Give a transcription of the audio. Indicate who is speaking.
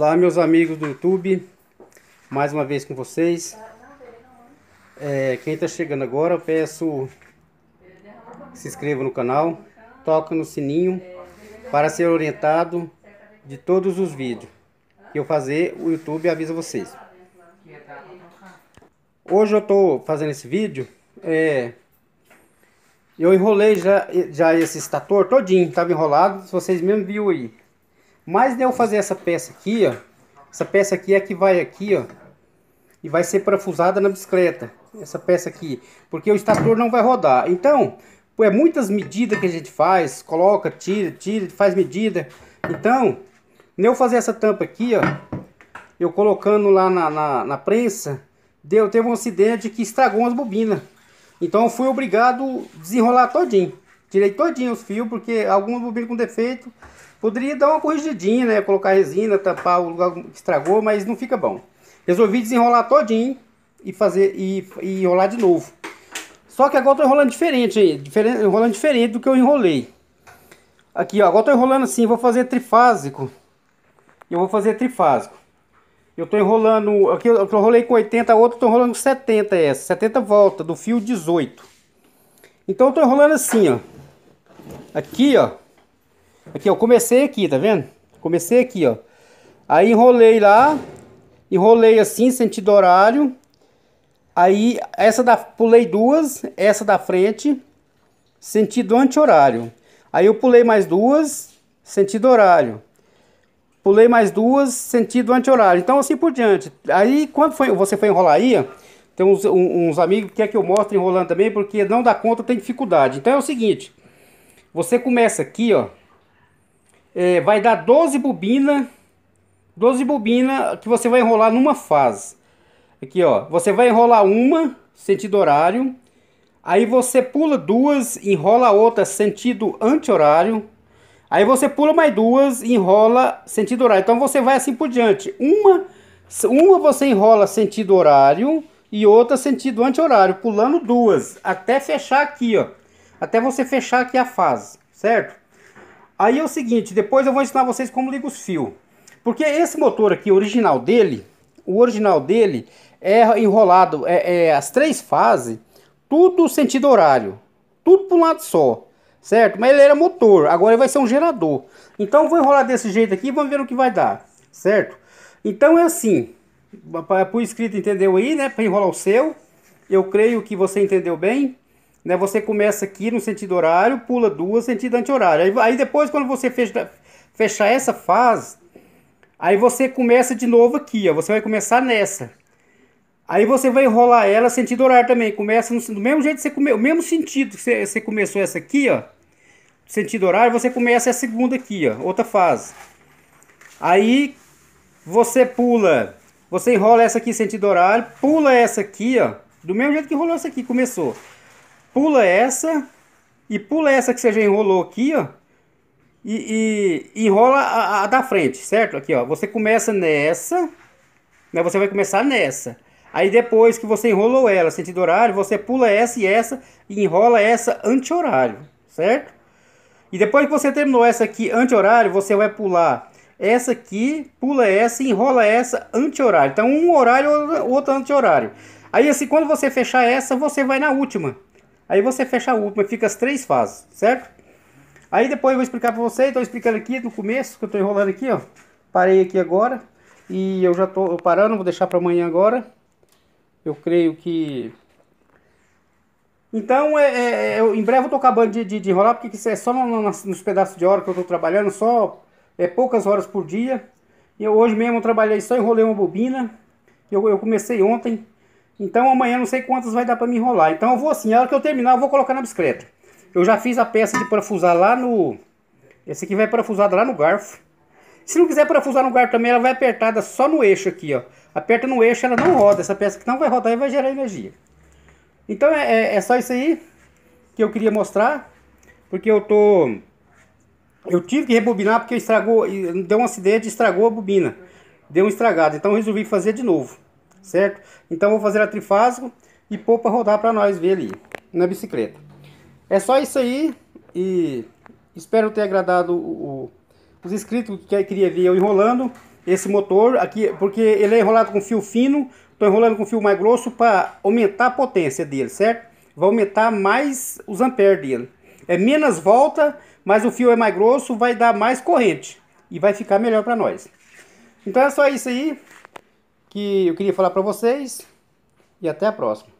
Speaker 1: Olá meus amigos do YouTube, mais uma vez com vocês. É, quem está chegando agora, eu peço que se inscreva no canal, toque no sininho para ser orientado de todos os vídeos que eu fazer, o YouTube avisa vocês. Hoje eu estou fazendo esse vídeo, é, eu enrolei já, já esse estator todinho, estava enrolado, vocês mesmo viram aí. Mas de eu fazer essa peça aqui, ó. Essa peça aqui é que vai aqui, ó. E vai ser parafusada na bicicleta. Essa peça aqui. Porque o estator não vai rodar. Então, é muitas medidas que a gente faz. Coloca, tira, tira, faz medida. Então, eu fazer essa tampa aqui, ó. Eu colocando lá na, na, na prensa. Deu, teve um acidente que estragou as bobinas. Então eu fui obrigado a desenrolar todinho. Tirei todinho os fios, porque algumas bobinas com defeito Poderia dar uma corrigidinha, né? Colocar resina, tampar o lugar que estragou, mas não fica bom. Resolvi desenrolar todinho e fazer e, e enrolar de novo. Só que agora eu tô enrolando diferente, aí, Diferente, enrolando diferente do que eu enrolei. Aqui, ó, agora eu tô enrolando assim, vou fazer trifásico. Eu vou fazer trifásico. Eu tô enrolando, aqui eu enrolei com 80, a outra eu tô enrolando com 70 essa, 70 volta do fio 18. Então eu tô enrolando assim, ó. Aqui, ó. Aqui, eu comecei aqui, tá vendo? Comecei aqui, ó. Aí enrolei lá, enrolei assim, sentido horário. Aí essa da pulei duas, essa da frente, sentido anti-horário. Aí eu pulei mais duas, sentido horário. Pulei mais duas, sentido anti-horário. Então assim por diante. Aí quando foi, você foi enrolar aí, ó, tem uns, uns amigos que quer é que eu mostre enrolando também, porque não dá conta, tem dificuldade. Então é o seguinte, você começa aqui, ó, é, vai dar 12 bobinas, 12 bobinas que você vai enrolar numa fase. Aqui, ó, você vai enrolar uma, sentido horário, aí você pula duas, enrola outra, sentido anti-horário, aí você pula mais duas, enrola sentido horário. Então você vai assim por diante. Uma, uma você enrola sentido horário e outra sentido anti-horário, pulando duas, até fechar aqui, ó. Até você fechar aqui a fase, certo? Aí é o seguinte, depois eu vou ensinar vocês como liga os fios. Porque esse motor aqui, original dele, o original dele é enrolado, é, é as três fases, tudo sentido horário, tudo para um lado só, certo? Mas ele era motor, agora ele vai ser um gerador. Então vou enrolar desse jeito aqui e vamos ver o que vai dar, certo? Então é assim, é para o inscrito entendeu aí, né? Para enrolar o seu, eu creio que você entendeu bem. Né? Você começa aqui no sentido horário, pula duas sentido anti-horário. Aí, aí, depois, quando você fecha, fechar essa fase, aí você começa de novo aqui, ó. Você vai começar nessa. Aí você vai enrolar ela sentido horário também. Começa no, do mesmo jeito que você começou o mesmo sentido que você, você começou essa aqui, ó. Sentido horário, você começa a segunda aqui, ó, outra fase. Aí você pula, você enrola essa aqui sentido horário, pula essa aqui, ó, do mesmo jeito que enrolou essa aqui, começou pula essa e pula essa que você já enrolou aqui, ó. E, e enrola a, a, da frente, certo? Aqui, ó. Você começa nessa, né? Você vai começar nessa. Aí depois que você enrolou ela, sentido horário, você pula essa e essa e enrola essa anti-horário, certo? E depois que você terminou essa aqui anti-horário, você vai pular essa aqui, pula essa e enrola essa anti-horário. Então um horário, outro anti-horário. Aí assim, quando você fechar essa, você vai na última, Aí você fecha a última, fica as três fases, certo? Aí depois eu vou explicar para vocês, estou explicando aqui no começo, que eu estou enrolando aqui, ó. Parei aqui agora e eu já estou parando, vou deixar para amanhã agora. Eu creio que... Então, é, é, é eu, em breve eu estou acabando de, de, de, enrolar, porque isso é só no, nos pedaços de hora que eu estou trabalhando, só é, poucas horas por dia. E eu, hoje mesmo eu trabalhei, só enrolei uma bobina. Eu, eu comecei ontem, então amanhã não sei quantas vai dar para me enrolar. Então eu vou assim, a hora que eu terminar eu vou colocar na bicicleta. Eu já fiz a peça de parafusar lá no... Esse aqui vai parafusado lá no garfo. Se não quiser parafusar no garfo também, ela vai apertada só no eixo aqui, ó. Aperta no eixo, ela não roda. Essa peça que não vai rodar e vai gerar energia. Então é, é, é só isso aí que eu queria mostrar. Porque eu tô... Eu tive que rebobinar porque estragou... Deu um acidente, estragou a bobina. Deu um estragado. Então eu resolvi fazer de novo certo? Então vou fazer a trifásica e pôr para rodar para nós ver ali na bicicleta. É só isso aí e espero ter agradado o, o, os inscritos que queria ver eu enrolando esse motor aqui, porque ele é enrolado com fio fino, estou enrolando com fio mais grosso para aumentar a potência dele, certo? Vai aumentar mais os amperes dele. É menos volta, mas o fio é mais grosso, vai dar mais corrente e vai ficar melhor para nós. Então é só isso aí que eu queria falar para vocês e até a próxima.